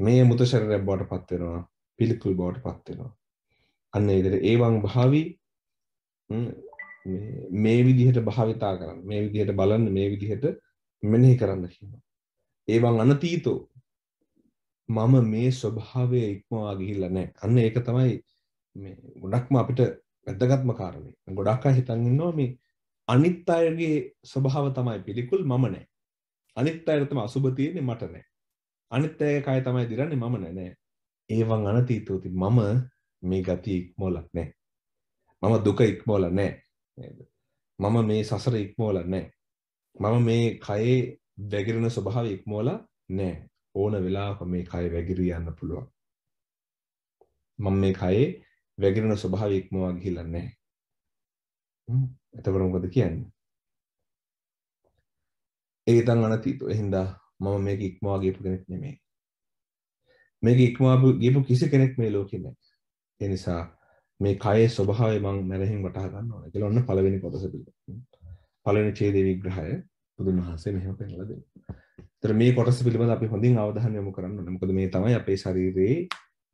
මේ මුත ශරීරයක් බවට පත් වෙනවා, පිළිකුල් බවට පත් වෙනවා. අන්න ඒ විදිහට ඒවන් භාවි මේ විදිහට භාවිතා කරන්න, මේ විදිහට බලන්න, මේ විදිහට මෙනෙහි කරන්න කියනවා. ඒවන් අනතීතෝ මම මේ ස්වභාවය ඉක්මවා ගිහිල්ලා නැහැ. අන්න ඒක තමයි මේ ගොඩක්ම අපිට වැදගත්ම කාරණේ. ගොඩක් අය හිතන් ඉන්නවා මේ අනිත් අයගේ ස්වභාව තමයි පිළිකුල් මම නැහැ. අනිත් අයට තමයි අසුබ තියෙන්නේ මට නෑ. අනිත් අයගේ කය තමයි දිරන්නේ මම නෑ නෑ. ඒවන් අනතීතෝති මම මේ ගතිය ඉක්මවලක් නෑ. මම දුක ඉක්මවල නෑ. මම මේ සසර ඉක්මවල නෑ. මම මේ කයේ වැගිරෙන ස්වභාවය ඉක්මවල නෑ. ඕන වෙලාවක මේ කය වැගිරී යන්න පුළුවන්. මම මේ කයේ වැගිරෙන ස්වභාවය ඉක්මවා ගිහිල්ලා නැහැ. එතකොට මොකද කියන්නේ? ඒතන් අනතීතු එහින්දා මම මේක ඉක්මවා ගියපු කෙනෙක් නෙමේ මේක ඉක්මවා ගියපු කිසි කෙනෙක් මේ ලෝකෙ නැහැ ඒ නිසා මේ කයේ ස්වභාවය මං මැරහින් වටහා ගන්න ඕනේ කියලා ඔන්න පළවෙනි කොටස පළවෙනි ඡේද විග්‍රහය බුදුන් වහන්සේ මෙහෙම පෙන්නලා දෙනවා. ඒතර මේ කොටස පිළිබඳ අපි හොඳින් අවධානය යොමු කරන්න ඕනේ. මොකද මේ තමයි අපේ ශරීරයේ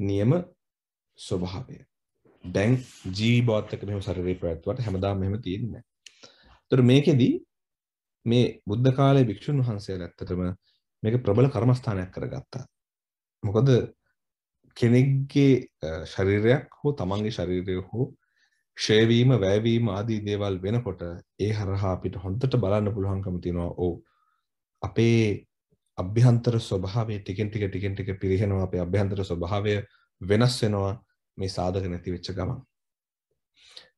නියම ස්වභාවය. දැන් ජීවීබෝත් එක මෙහෙම ශරීරේ ප්‍රවැත්වුවට හැමදාම මෙහෙම තියෙන්නේ නැහැ. ඒතර මේකෙදී මේ බුද්ධ කාලයේ භික්ෂුන් වහන්සේලා ඇත්තටම මේක ප්‍රබල කර්මස්ථානයක් කරගත්තා. මොකද කෙනෙක්ගේ ශරීරයක් හෝ තමන්ගේ ශරීරය හෝ ෂේවීම වැෑවීම ආදී දේවල් වෙනකොට ඒ හරහා අපිට හොඳට බලන්න පුළුවන්කම තියෙනවා ඕ අපේ අභ්‍යන්තර ස්වභාවය ටිකෙන් ටික ටිකෙන් ටික පිරිහෙනවා අපේ අභ්‍යන්තර ස්වභාවය වෙනස් වෙනවා මේ සාධක නැති වෙච්ච ගමන්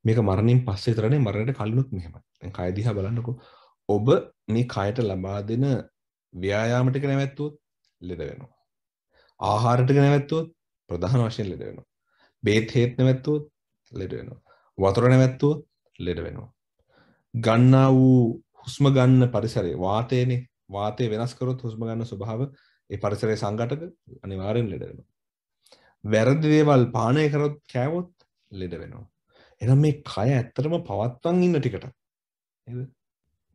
මේක මරණින් පස්සේ තරනේ මරණයට කලිනුත් මෙහෙමයි දැන් කය දිහා බලන්නකෝ ඔබ මේ කයට ලබා දෙන ව්‍යයාමටික නැවැත්තුවත් ලෙඩ වෙනවා. ආහාරටික නැවැත්තුවත් ප්‍රධාන වශයෙන් ලෙඩ වෙනවා. බේත් හේත් නැවැත්තුවත් ලෙඩ වෙනවා. වතුර නැවැත්තුවත් ලෙඩ වෙනවා. ගන්නා වූ හුස්ම ගන්න පරිසරය වාතයනේ වාතය වෙනස් කරොත් හුස්ම ගන්න ස්වභාව ඒ පරිසරයේ සංඝටක අනිවාර්යෙන් ලෙඩ වෙනවා. වැරදි දේවල් පානය කරොත් කෑවොත් ලෙඩ වෙනවා. එනම් මේ කය ඇත්තටම පවත්වන් ඉන්න ටිකට. නේද?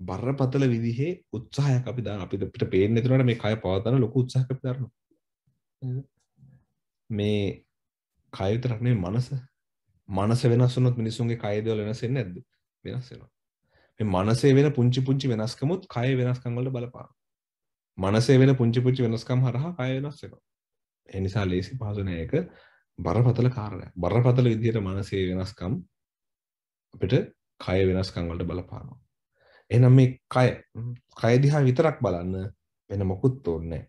බරපතල විදිහේ උත්සාහයක් අපි දාන අපිට අපිට පේන්නේ තුනට මේ කය පවත්වන ලොකු උත්සාහයක් අපි දරනවා මේ කය විතරක් නෙවෙයි මනස මනස වෙනස් වුණොත් මිනිසුන්ගේ කය දේවල් වෙනස් වෙන්නේ නැද්ද වෙනස් වෙනවා මේ මනසේ වෙන පුංචි පුංචි වෙනස්කමුත් කය වෙනස්කම් වලට බලපානවා මනසේ වෙන පුංචි පුංචි වෙනස්කම් හරහා කය වෙනස් වෙනවා ඒ නිසා ලේසි පහසු නෑ ඒක බරපතල කාරණයක් බරපතල විදිහට මනසේ වෙනස්කම් අපිට කය වෙනස්කම් වලට බලපානවා එනම් මේ කය කයදිහා විතරක් බලන්න වෙන මොකුත් ඕන්නේ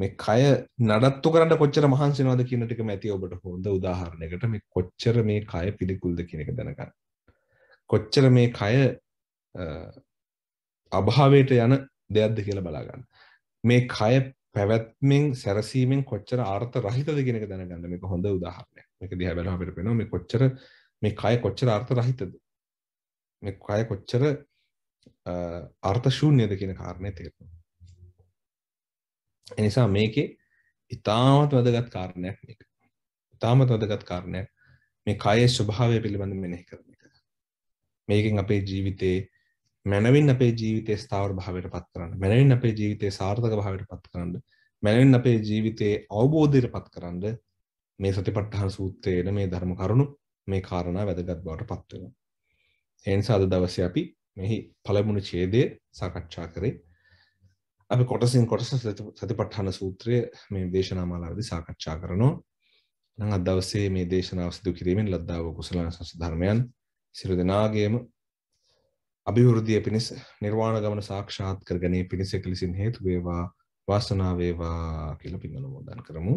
මේ කය නඩත්තු කරන්න කොච්චර මහන්සිනවද කියන ටික මැති ඔබට හොඳ උදාහරණයකට මේ කොච්චර මේ කය පිළිකුල්ද කියන එක දැනගන්න. කොච්චර මේ කය අභාවයට යන දෙයක්ද කියලා බලාගන්න. මේ කය පැවැත්මෙන් සැරසීමෙන් කොච්චර ආර්ථ රහිතද කියන එක දැනගන්න මේක හොඳ උදාහරණයක්. මේක දිහා බැලුවම අපිට පේනවා මේ කොච්චර මේ කය කොච්චර ආර්ථ රහිතද. මේ කය කොච්චර අර්ථශූන්‍යද කියන කාරණය තේරෙනවා. එනිසා මේකේ ඉතාමත් වැදගත් කාරණයක් මේක. ඉතාමත් වැදගත් කාරණයක් මේ කායේ ස්වභාවය පිළිබඳ මෙනෙහි කරන එක. මේකෙන් අපේ ජීවිතේ මැනවින් අපේ ජීවිතේ ස්ථාවර භාවයට පත් කරන්න. මැනවින් අපේ ජීවිතේ සාර්ථක භාවයට පත් කරන්න. මැනවින් අපේ ජීවිතේ අවබෝධයට පත් කරන්න මේ සතිපට්ඨාන සූත්‍රයේන මේ ධර්ම කරුණු මේ කාරණා වැදගත් බවට පත් වෙනවා. ඒ නිසා අද දවසේ අපි මෙහි පළමුුණ ඡේදය සාකච්ඡා කරේ අපි කොටසින් කොටස සතිපට්ඨාන සූත්‍රය මේ දේශනා මාලාවේදී සාකච්ඡා කරනවා. නම් අද දවසේ මේ දේශනාව සිදු කිරීමෙන් ලද්දාව කුසල සංස ධර්මයන් සියලු දෙනාගේම අභිවෘද්ධිය පිණිස නිර්වාණ ගමන සාක්ෂාත් කර ගැනීම පිණිස කෙලසින් හේතු වේවා වාසනාව වේවා කියලා පින් අනුමෝදන් කරමු.